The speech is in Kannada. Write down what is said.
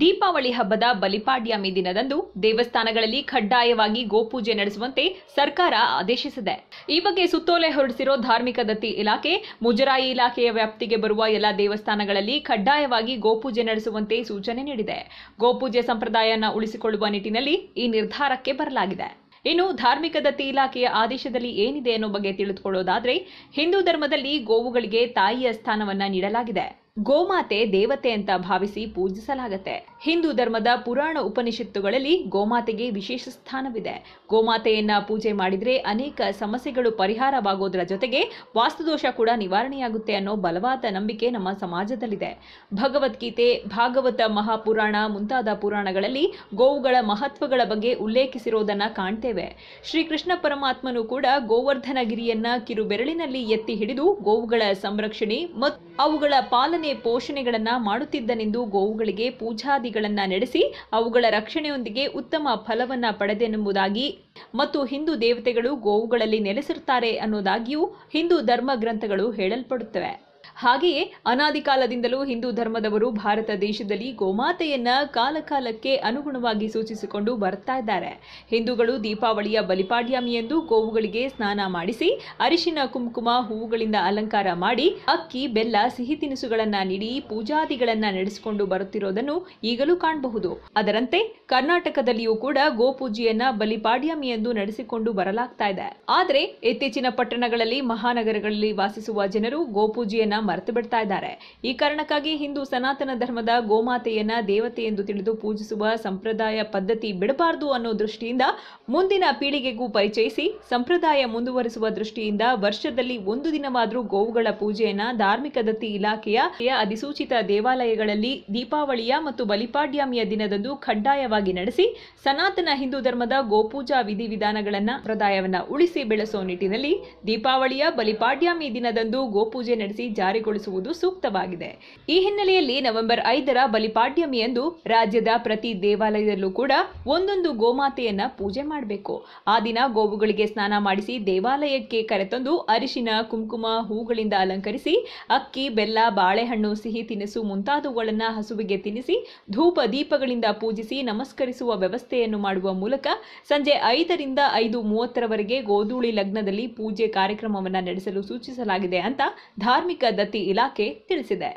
ದೀಪಾವಳಿ ಹಬ್ಬದ ಬಲಿಪಾಡ್ಯಮಿ ದಿನದಂದು ದೇವಸ್ಥಾನಗಳಲ್ಲಿ ಕಡ್ಡಾಯವಾಗಿ ಗೋಪೂಜೆ ನಡೆಸುವಂತೆ ಸರ್ಕಾರ ಆದೇಶಿಸಿದೆ ಈ ಬಗ್ಗೆ ಸುತ್ತೋಲೆ ಹೊರಡಿಸಿರೋ ಧಾರ್ಮಿಕ ದತ್ತಿ ಇಲಾಖೆ ಮುಜರಾಯಿ ಇಲಾಖೆಯ ವ್ಯಾಪ್ತಿಗೆ ಬರುವ ಎಲ್ಲ ದೇವಸ್ಥಾನಗಳಲ್ಲಿ ಕಡ್ಡಾಯವಾಗಿ ಗೋಪೂಜೆ ನಡೆಸುವಂತೆ ಸೂಚನೆ ನೀಡಿದೆ ಗೋಪೂಜೆ ಸಂಪ್ರದಾಯನ ಉಳಿಸಿಕೊಳ್ಳುವ ನಿಟ್ಟಿನಲ್ಲಿ ಈ ನಿರ್ಧಾರಕ್ಕೆ ಬರಲಾಗಿದೆ ಇನ್ನು ಧಾರ್ಮಿಕ ದತ್ತಿ ಇಲಾಖೆಯ ಆದೇಶದಲ್ಲಿ ಏನಿದೆ ಅನ್ನೋ ಬಗ್ಗೆ ತಿಳಿದುಕೊಳ್ಳೋದಾದ್ರೆ ಹಿಂದೂ ಧರ್ಮದಲ್ಲಿ ಗೋವುಗಳಿಗೆ ತಾಯಿಯ ಸ್ಥಾನವನ್ನ ನೀಡಲಾಗಿದೆ ಗೋಮಾತೆ ದೇವತೆ ಅಂತ ಭಾವಿಸಿ ಪೂಜಿಸಲಾಗತ್ತೆ ಹಿಂದೂ ಧರ್ಮದ ಪುರಾಣ ಉಪನಿಷತ್ತುಗಳಲ್ಲಿ ಗೋಮಾತೆಗೆ ವಿಶೇಷ ಸ್ಥಾನವಿದೆ ಗೋಮಾತೆಯನ್ನ ಪೂಜೆ ಮಾಡಿದರೆ ಅನೇಕ ಸಮಸ್ಯೆಗಳು ಪರಿಹಾರವಾಗೋದ್ರ ಜೊತೆಗೆ ವಾಸ್ತುದೋಷ ಕೂಡ ನಿವಾರಣೆಯಾಗುತ್ತೆ ಅನ್ನೋ ಬಲವಾದ ನಂಬಿಕೆ ನಮ್ಮ ಸಮಾಜದಲ್ಲಿದೆ ಭಗವದ್ಗೀತೆ ಭಾಗವತ ಮಹಾಪುರಾಣ ಮುಂತಾದ ಪುರಾಣಗಳಲ್ಲಿ ಗೋವುಗಳ ಮಹತ್ವಗಳ ಬಗ್ಗೆ ಉಲ್ಲೇಖಿಸಿರೋದನ್ನ ಕಾಣ್ತೇವೆ ಶ್ರೀಕೃಷ್ಣ ಪರಮಾತ್ಮನು ಕೂಡ ಗೋವರ್ಧನಗಿರಿಯನ್ನ ಕಿರುಬೆರಳಿನಲ್ಲಿ ಎತ್ತಿ ಹಿಡಿದು ಗೋವುಗಳ ಸಂರಕ್ಷಣೆ ಮತ್ತು ಅವುಗಳ ಪಾಲನೆ ಪೋಷಣೆಗಳನ್ನ ಪೋಷಣೆಗಳನ್ನು ಮಾಡುತ್ತಿದ್ದನೆಂದು ಗೋವುಗಳಿಗೆ ಪೂಜಾದಿಗಳನ್ನು ನಡೆಸಿ ಅವುಗಳ ರಕ್ಷಣೆಯೊಂದಿಗೆ ಉತ್ತಮ ಫಲವನ್ನು ಪಡೆದೆನೆಂಬುದಾಗಿ ಮತ್ತು ಹಿಂದೂ ದೇವತೆಗಳು ಗೋವುಗಳಲ್ಲಿ ನೆಲೆಸಿರುತ್ತಾರೆ ಅನ್ನೋದಾಗಿಯೂ ಹಿಂದೂ ಧರ್ಮ ಗ್ರಂಥಗಳು ಹೇಳಲ್ಪಡುತ್ತವೆ ಹಾಗೆಯೇ ಅನಾದಿ ಕಾಲದಿಂದಲೂ ಹಿಂದೂ ಧರ್ಮದವರು ಭಾರತ ದೇಶದಲ್ಲಿ ಗೋಮಾತೆಯನ್ನ ಕಾಲಕಾಲಕ್ಕೆ ಅನುಗುಣವಾಗಿ ಸೂಚಿಸಿಕೊಂಡು ಬರ್ತಾ ಇದ್ದಾರೆ ಹಿಂದೂಗಳು ದೀಪಾವಳಿಯ ಬಲಿಪಾಡ್ಯಮಿಯೆಂದು ಗೋವುಗಳಿಗೆ ಸ್ನಾನ ಮಾಡಿಸಿ ಅರಿಶಿನ ಕುಂಕುಮ ಹೂವುಗಳಿಂದ ಅಲಂಕಾರ ಮಾಡಿ ಅಕ್ಕಿ ಬೆಲ್ಲ ಸಿಹಿ ತಿನಿಸುಗಳನ್ನ ನೀಡಿ ಪೂಜಾದಿಗಳನ್ನ ನಡೆಸಿಕೊಂಡು ಬರುತ್ತಿರುವುದನ್ನು ಈಗಲೂ ಕಾಣಬಹುದು ಅದರಂತೆ ಕರ್ನಾಟಕದಲ್ಲಿಯೂ ಕೂಡ ಗೋಪೂಜೆಯನ್ನ ಎಂದು ನಡೆಸಿಕೊಂಡು ಬರಲಾಗ್ತಾ ಇದೆ ಆದರೆ ಇತ್ತೀಚಿನ ಪಟ್ಟಣಗಳಲ್ಲಿ ಮಹಾನಗರಗಳಲ್ಲಿ ವಾಸಿಸುವ ಜನರು ಗೋಪೂಜೆಯನ್ನ ಮರೆತು ಬಿಡ್ತಾ ಇದ್ದಾರೆ ಈ ಕಾರಣಕ್ಕಾಗಿ ಹಿಂದೂ ಸನಾತನ ಧರ್ಮದ ಗೋಮಾತೆಯನ್ನ ದೇವತೆ ಎಂದು ತಿಳಿದು ಪೂಜಿಸುವ ಸಂಪ್ರದಾಯ ಪದ್ಧತಿ ಬಿಡಬಾರದು ಅನ್ನೋ ದೃಷ್ಟಿಯಿಂದ ಮುಂದಿನ ಪೀಳಿಗೆಗೂ ಪರಿಚಯಿಸಿ ಸಂಪ್ರದಾಯ ಮುಂದುವರಿಸುವ ದೃಷ್ಟಿಯಿಂದ ವರ್ಷದಲ್ಲಿ ಒಂದು ದಿನವಾದರೂ ಗೋವುಗಳ ಪೂಜೆಯನ್ನ ಧಾರ್ಮಿಕ ದತ್ತಿ ಇಲಾಖೆಯ ಅಧಿಸೂಚಿತ ದೇವಾಲಯಗಳಲ್ಲಿ ದೀಪಾವಳಿಯ ಮತ್ತು ಬಲಿಪಾಡ್ಯಾಮಿಯ ದಿನದಂದು ಕಡ್ಡಾಯವಾಗಿ ನಡೆಸಿ ಸನಾತನ ಹಿಂದೂ ಧರ್ಮದ ಗೋಪೂಜಾ ವಿಧಿವಿಧಾನಗಳನ್ನ ಸಂಪ್ರದಾಯವನ್ನ ಉಳಿಸಿ ಬೆಳೆಸುವ ನಿಟ್ಟಿನಲ್ಲಿ ದೀಪಾವಳಿಯ ಬಲಿಪಾಡ್ಯಾಮಿ ದಿನದಂದು ಗೋಪೂಜೆ ನಡೆಸಿ ಜಾರಿ ಜಾರಿಗೊಳಿಸುವುದು ಸೂಕ್ತವಾಗಿದೆ ಈ ಹಿನ್ನೆಲೆಯಲ್ಲಿ ನವೆಂಬರ್ ಐದರ ಬಲಿಪಾಡ್ಯಮಿಯಂದು ರಾಜ್ಯದ ಪ್ರತಿ ದೇವಾಲಯದಲ್ಲೂ ಕೂಡ ಒಂದೊಂದು ಗೋಮಾತೆಯನ್ನ ಪೂಜೆ ಮಾಡಬೇಕು ಆ ದಿನ ಗೋವುಗಳಿಗೆ ಸ್ನಾನ ಮಾಡಿಸಿ ದೇವಾಲಯಕ್ಕೆ ಕರೆತಂದು ಅರಿಶಿನ ಕುಂಕುಮ ಹೂಗಳಿಂದ ಅಲಂಕರಿಸಿ ಅಕ್ಕಿ ಬೆಲ್ಲ ಬಾಳೆಹಣ್ಣು ಸಿಹಿ ತಿನಿಸು ಮುಂತಾದವುಗಳನ್ನು ಹಸುವಿಗೆ ತಿನ್ನಿಸಿ ಧೂಪ ದೀಪಗಳಿಂದ ಪೂಜಿಸಿ ನಮಸ್ಕರಿಸುವ ವ್ಯವಸ್ಥೆಯನ್ನು ಮಾಡುವ ಮೂಲಕ ಸಂಜೆ ಐದರಿಂದ ಐದು ಮೂವತ್ತರವರೆಗೆ ಗೋಧೂಳಿ ಲಗ್ನದಲ್ಲಿ ಪೂಜೆ ಕಾರ್ಯಕ್ರಮವನ್ನು ನಡೆಸಲು ಸೂಚಿಸಲಾಗಿದೆ ಅಂತ ಧಾರ್ಮಿಕ ದತ್ತ ಪ್ರತಿ ಇಲಾಖೆ ತಿಳಿಸಿದೆ